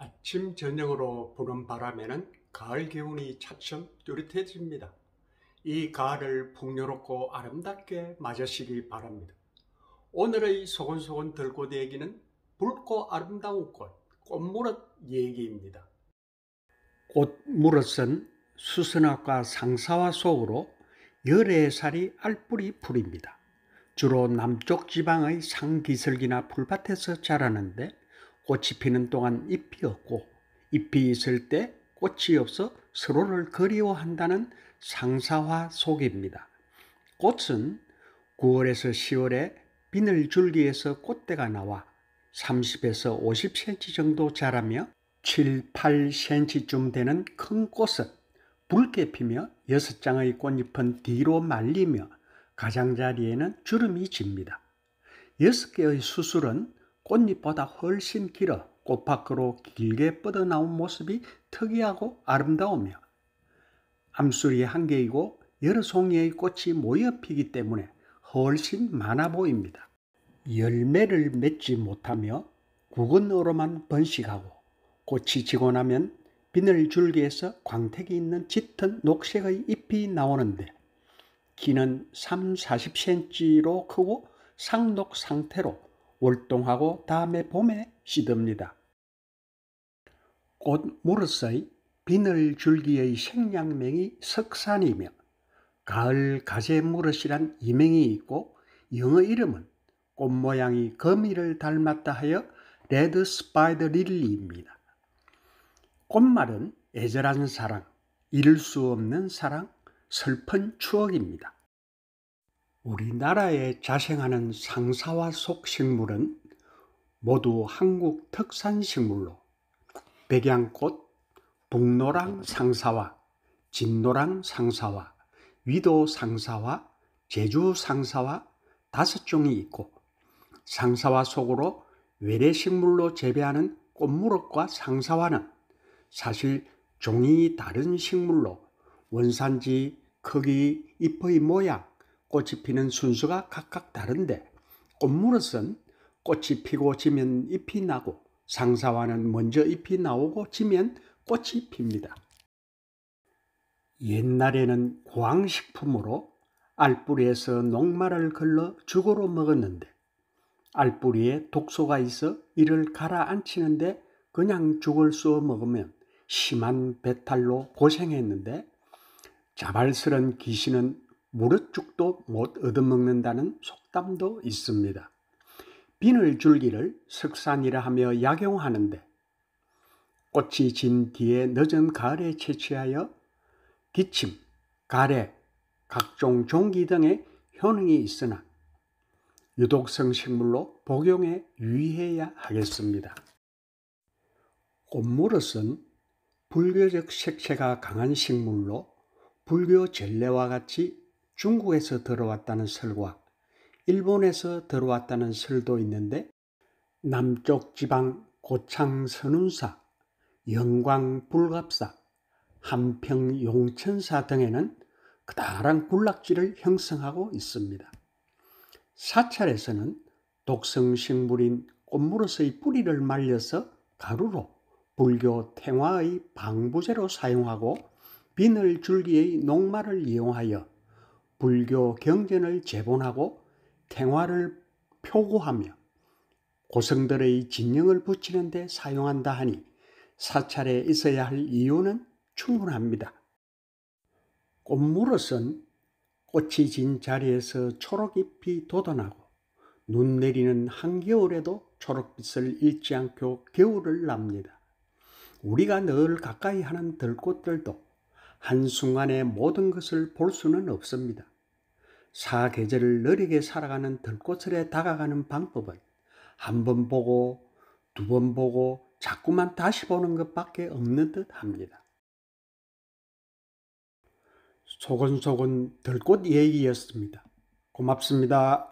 아침 저녁으로 부는 바람에는 가을 기운이 차츰 뚜렷해집니다. 이 가을을 풍요롭고 아름답게 맞으시기 바랍니다. 오늘의 소곤소곤 들꽃 얘기는 붉고 아름다운 꽃, 꽃무릇 얘기입니다. 꽃무릇은 수선화과 상사화 속으로 열의 살이 알뿌리 풀입니다. 주로 남쪽 지방의 상기슬기나 풀밭에서 자라는데 꽃이 피는 동안 잎이 없고 잎이 있을 때 꽃이 없어 서로를 그리워한다는 상사화 속입니다. 꽃은 9월에서 10월에 비늘줄기에서 꽃대가 나와 30에서 50cm 정도 자라며 7, 8cm쯤 되는 큰 꽃은 붉게 피며 6장의 꽃잎은 뒤로 말리며 가장자리에는 주름이 집니다. 6개의 수술은 꽃잎보다 훨씬 길어 꽃 밖으로 길게 뻗어나온 모습이 특이하고 아름다우며 암술이한 개이고 여러 송이의 꽃이 모여 피기 때문에 훨씬 많아 보입니다. 열매를 맺지 못하며 구근으로만 번식하고 꽃이 지고 나면 비늘 줄기에서 광택이 있는 짙은 녹색의 잎이 나오는데 키는 3, 40cm로 크고 상록 상태로 월동하고 다음해 봄에 시듭니다. 꽃 무릇의 비늘 줄기의 생양명이 석산이며 가을 가재 무릇이란 이명이 있고 영어 이름은 꽃 모양이 거미를 닮았다 하여 레드 스파이더 릴리입니다. 꽃말은 애절한 사랑, 잃을 수 없는 사랑, 슬픈 추억입니다. 우리나라에 자생하는 상사와 속식물은 모두 한국 특산식물로 백양꽃, 북노랑 상사와 진노랑 상사와 위도 상사와 제주 상사와 다섯 종이 있고 상사와 속으로 외래식물로 재배하는 꽃무럭과 상사와는 사실 종이 다른 식물로 원산지, 크기, 잎의 모양, 꽃이 피는 순서가 각각 다른데 꽃무릇은 꽃이 피고 지면 잎이 나고 상사화는 먼저 잎이 나오고 지면 꽃이 핍니다. 옛날에는 고황식품으로 알뿌리에서 녹말을 걸러 죽으로 먹었는데 알뿌리에 독소가 있어 이를 가라앉히는데 그냥 죽을 쏘 먹으면 심한 배탈로 고생했는데 자발스런 귀신은 무릇죽도 못 얻어먹는다는 속담도 있습니다. 비늘 줄기를 석산이라 하며 약용하는데 꽃이 진 뒤에 늦은 가을에 채취하여 기침, 가래, 각종 종기 등의 효능이 있으나 유독성 식물로 복용에 유의해야 하겠습니다. 꽃무릇은 불교적 색채가 강한 식물로 불교 젤레와 같이 중국에서 들어왔다는 설과 일본에서 들어왔다는 설도 있는데 남쪽 지방 고창 선운사, 영광 불갑사, 함평 용천사 등에는 그다란 군락지를 형성하고 있습니다. 사찰에서는 독성식물인 꽃무릇의 뿌리를 말려서 가루로 불교 탱화의 방부제로 사용하고 비늘 줄기의 녹말을 이용하여 불교 경전을 재본하고 탱화를 표고하며 고성들의 진영을 붙이는 데 사용한다 하니 사찰에 있어야 할 이유는 충분합니다. 꽃무릇은 꽃이 진 자리에서 초록잎이 돋아나고 눈 내리는 한겨울에도 초록빛을 잃지 않고 겨울을 납니다. 우리가 늘 가까이 하는 들꽃들도 한순간에 모든 것을 볼 수는 없습니다. 사계절을 느리게 살아가는 들꽃을에 다가가는 방법은 한 번 보고 두 번 보고 자꾸만 다시 보는 것밖에 없는 듯 합니다. 소곤소곤 들꽃 얘기였습니다. 고맙습니다.